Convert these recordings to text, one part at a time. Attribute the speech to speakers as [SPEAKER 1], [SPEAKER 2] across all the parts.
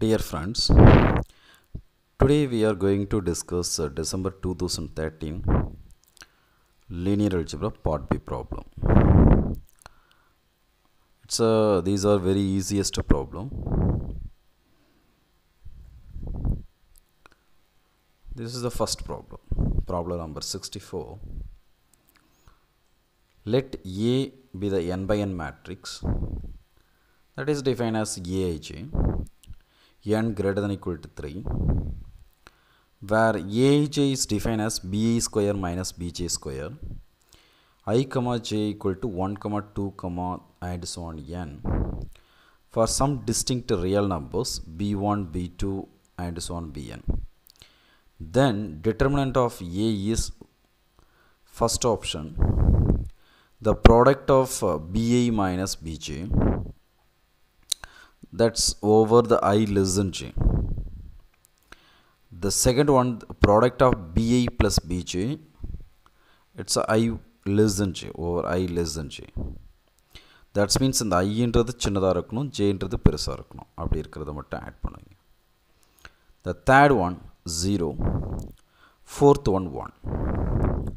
[SPEAKER 1] Dear friends, today we are going to discuss uh, December 2013 linear algebra part B problem. It's a, uh, these are very easiest problem. This is the first problem, problem number 64. Let A be the n by n matrix that is defined as AJ n greater than equal to 3 where AJ is defined as BA square minus BJ square i comma j equal to 1 comma 2 comma and so on n for some distinct real numbers b1 b2 and so on bn then determinant of a is first option the product of uh, ba minus bj that's over the i listen j the second one product of ba plus bj it's a i less than j over i less than j that means in the i into the chinada arakkanum j into the perusa arakkanum appdi irukiradha matta add pannunga the third one fourth one 1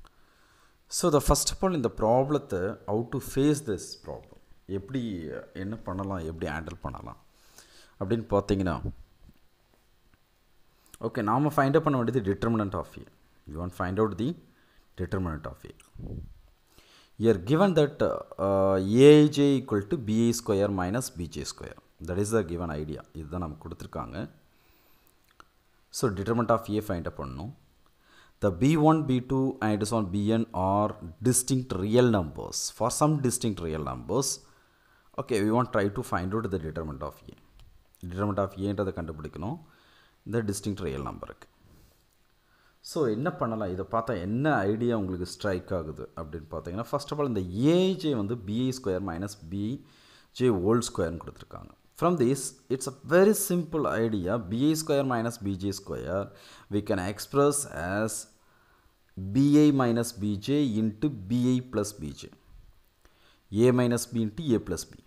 [SPEAKER 1] so the first point in the problem how to face this problem எப்படி என்ன பண்ணலாம் எப்படி handle பண்ணலாம் அப்படின்னு பார்த்தீங்கன்னா okay நாம் find out பண்ண வேண்டியது determinant of A you want find out the determinant of year you given that AJ equal to BA square minus BJ square that is the given idea இதுதான் நம்ம கொடுத்துருக்காங்க so determinant of A find up பண்ணணும் the B one B two and it is on BN are distinct real numbers for some distinct real numbers okay we want try to find out the determinant of A determinant of ஏன்றதை கண்டுபிடிக்கணும் இந்த டிஸ்டிங் real நம்பருக்கு so என்ன பண்ணலாம் இதை பார்த்தா என்ன idea உங்களுக்கு ஸ்ட்ரைக் ஆகுது அப்படின்னு பார்த்தீங்கன்னா ஃபஸ்ட் ஆஃப் ஆல் இந்த ஏஜே வந்து BI square minus BJ whole ஸ்கொயர்னு கொடுத்துருக்காங்க from this it's a very simple idea BI square minus BJ square we can express as BI minus BJ into BI plus BJ a minus b into a plus b.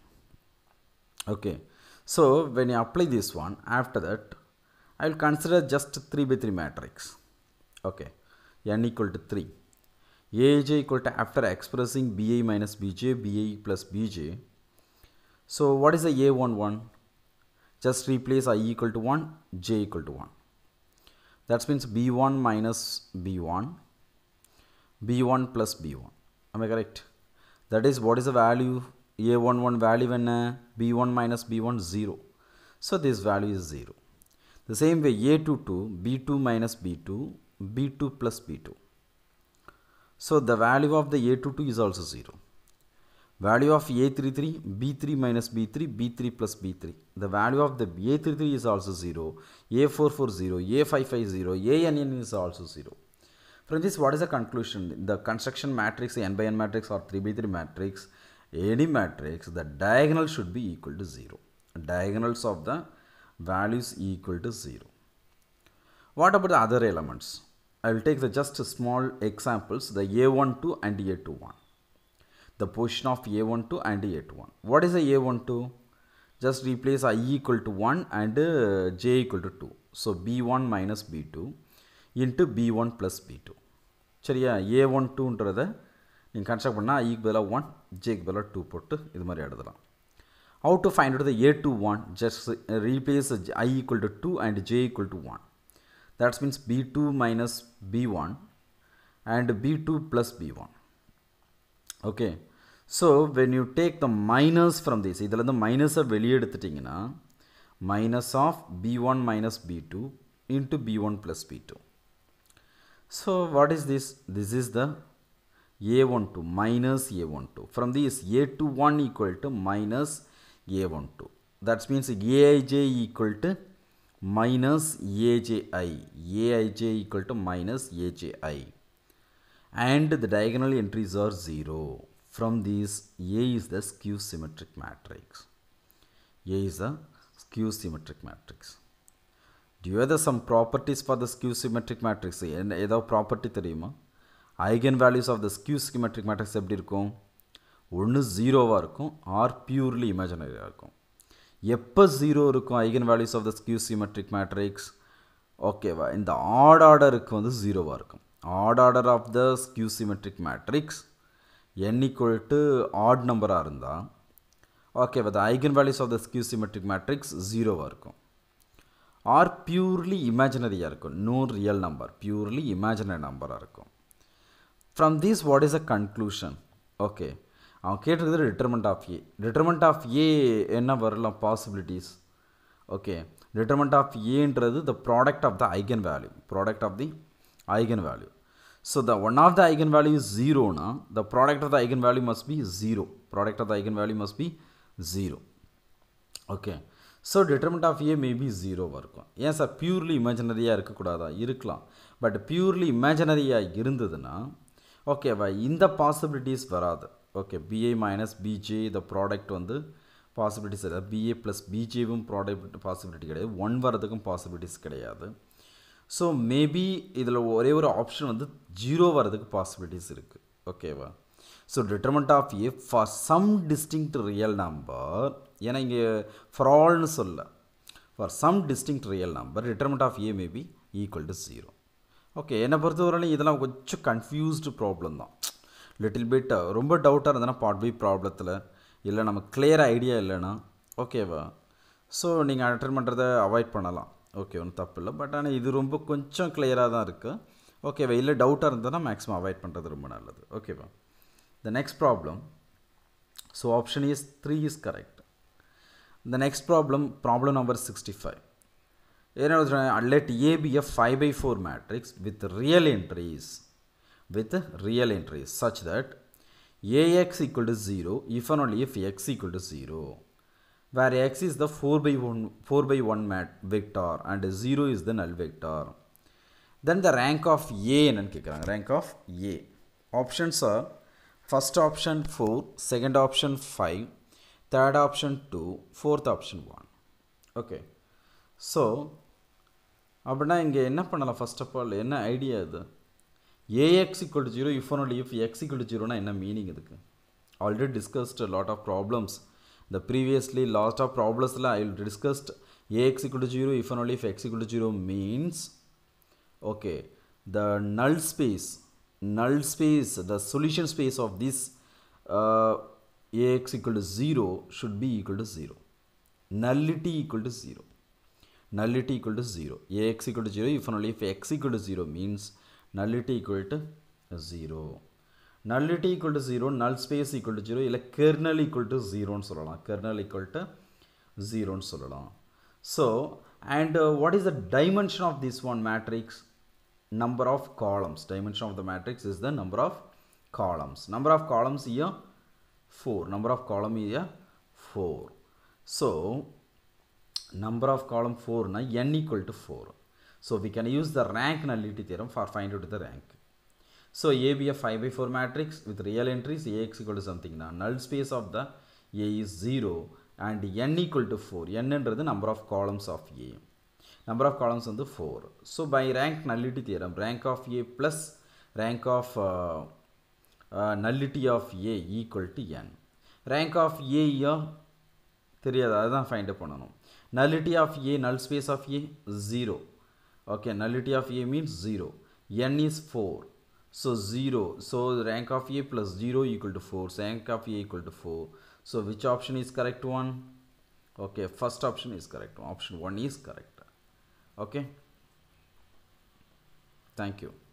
[SPEAKER 1] Okay. So, when you apply this one, after that, I will consider just 3 by 3 matrix. Okay. n equal to 3. aj equal to after expressing ba minus bj, ba plus bj. So, what is the a11? Just replace i equal to 1, j equal to 1. That means b1 minus b1, b1 plus b1. Am I correct? that is what is the value a11 value when uh, b1 minus b1 0 so this value is 0 the same way a22 b2 minus b2 b2 plus b2 so the value of the a22 is also 0 value of a33 b3 minus b3 b3 plus b3 the value of the a33 is also 0 a440 a550 ann is also 0 from this, what is the conclusion? The construction matrix, n by n matrix or 3 by 3 matrix, any matrix, the diagonal should be equal to 0. Diagonals of the values equal to 0. What about the other elements? I will take the just small examples, the A12 and A21. The position of A12 and A21. What is the A12? Just replace I equal to 1 and uh, J equal to 2. So B1 minus B2 into B one plus B two சரியா A one டூன்றதை நீங்கள் construct பண்ணால் ஈக்கு பதிலாக one, ஜேக்கு பதிலாக two போட்டு இது மாதிரி எழுதலாம் how to find out the a one? just replace i equal to 2 and j equal to 1 that means b2 minus b1 and b2 plus b1 okay so when you take the minus from this either the minus வெளியே எடுத்துட்டீங்கன்னா minus of b1 minus b2 into b1 plus b2 so, what is this? This is the a12 minus a12 from this a21 equal to minus a12 that means aij equal to minus aji aij equal to minus aji and the diagonal entries are 0 from this a is the skew symmetric matrix a is the skew symmetric matrix Do you have some properties for the skew symmetric matrix? ஏதாவது property தெரியுமா eigen values of the skew symmetric matrix எப்படி இருக்கும் ஒன்று ஜீரோவாக இருக்கும் or purely இமேஜினரியாக இருக்கும் எப்போ ஜீரோ இருக்கும் eigen values of the skew symmetric matrix ஓகேவா இந்த ஆட் ஆர்டருக்கு வந்து ஜீரோவாக இருக்கும் odd order of the skew symmetric matrix எண்ணிக்கொள்ட்டு ஈக்குவல் ஆட் நம்பராக இருந்தால் ஓகேவா the eigen values of the skew symmetric matrix ஜீரோவாக இருக்கும் ஆர் பியூர்லி இமேஜினரியாக இருக்கும் no real number purely imaginary நம்பராக இருக்கும் from these what is a conclusion okay அவன் கேட்டிருக்கிறது determinant of A determinant of A என்ன வரலாம் பாசிபிலிட்டிஸ் ஓகே டிட்டர்மெண்ட் ஆஃப் ஏன்றது the product of the eigen value product of the eigen value So the one of the eigenvalue is 0 na, the product of the eigenvalue must be 0. Product of the eigenvalue must be 0. Okay. So determinant of A maybe ஜீரோவாக இருக்கும் ஏன் sir purely இமேஜினரியாக இருக்கக்கூடாதா இருக்கலாம் but purely இமேஜினரியாக இருந்ததுன்னா ஓகேவா இந்த possibilities வராது okay BA minus BJ இந்த ப்ராடக்ட் வந்து பாசிபிலிட்டிஸ் இல்லை பிஏ ப்ளஸ் பிஜேவும் ப்ராடக்ட் பாசிபிலிட்டி கிடையாது ஒன் வரதுக்கும் பாசிபிலிட்டிஸ் கிடையாது ஸோ மேபி இதில் ஒரே ஒரு ஆப்ஷன் வந்து ஜீரோ வரதுக்கு பாசிபிலிட்டிஸ் இருக்குது ஓகேவா so determinant of A for some distinct real number ஏன்னா இங்கே ஃபார் ஆல்னு சொல்ல for some distinct real number determinant of A may be equal to zero okay என்னை பொறுத்தவரையிலும் இதெல்லாம் கொஞ்சம் கன்ஃபியூஸ்டு ப்ராப்ளம் தான் லிட்டில் பிட் ரொம்ப டவுட்டாக இருந்ததுன்னா பார்ட் பை ப்ராப்ளத்தில் இல்லை நமக்கு கிளியர் ஐடியா இல்லைன்னா ஓகேவா ஸோ நீங்கள் அட்டன் பண்ணுறதை அவாய்ட் பண்ணலாம் ஓகே ஒன்றும் தப்பு இல்லை பட் ஆனால் இது ரொம்ப கொஞ்சம் கிளியராக தான் இருக்குது ஓகேவா இல்லை டவுட்டாக இருந்ததுன்னா மேக்ஸிமம் அவாய்ட் பண்ணுறது ரொம்ப நல்லது ஓகேவா the next problem so option is three is correct The next problem, problem number 65. Let A be a 5 by 4 matrix with real entries, with real entries such that Ax equal to 0 if and only if x equal to 0 where x is the 4 by 1, 4 by 1 mat vector and 0 is the null vector. Then the rank of A and rank of A. Options are first option 4, second option 5, third option 2 fourth option 1 okay so அப்படினா இங்க என்ன பண்ணலாம் first of all என்ன idea இது ax 0 if and only if x 0 னா என்ன meaning இதுக்கு already discussed a lot of problems the previously lot of problems la i discussed ax 0 if and only if x 0 means okay the null space null space the solution space of this uh, ax equal to 0 should be equal to 0. Nullity equal to 0. Nullity equal to 0. ax equal to 0 if and only if x equal to 0 means nullity equal to 0. Nullity equal to 0, null space equal to 0, இல்லை kernel equal to 0 சொல்லலாம் kernel equal to 0 சொல்லலாம். So, and uh, what is the dimension of this one matrix? Number of columns. Dimension of the matrix is the number of columns. Number of columns here 4 number of column is a 4 so number of column 4 na n equal to 4 so we can use the rank nullity theorem for find out the rank so a be a 5 by 4 matrix with real entries ax equal to something na null space of the a is 0 and n equal to 4 n the number of columns of a number of columns the 4 so by rank nullity theorem rank of a plus rank of uh, uh, nullity of A equal to N. Rank of A தெரியாது find a problem. nullity of A, null space of A, 0. Okay, nullity of A means 0. N is 4. So 0. So rank of A plus 0 equal to 4. So rank of A equal to 4. So which option is correct one? Okay, first option is correct. Option 1 is correct. Okay. Thank you.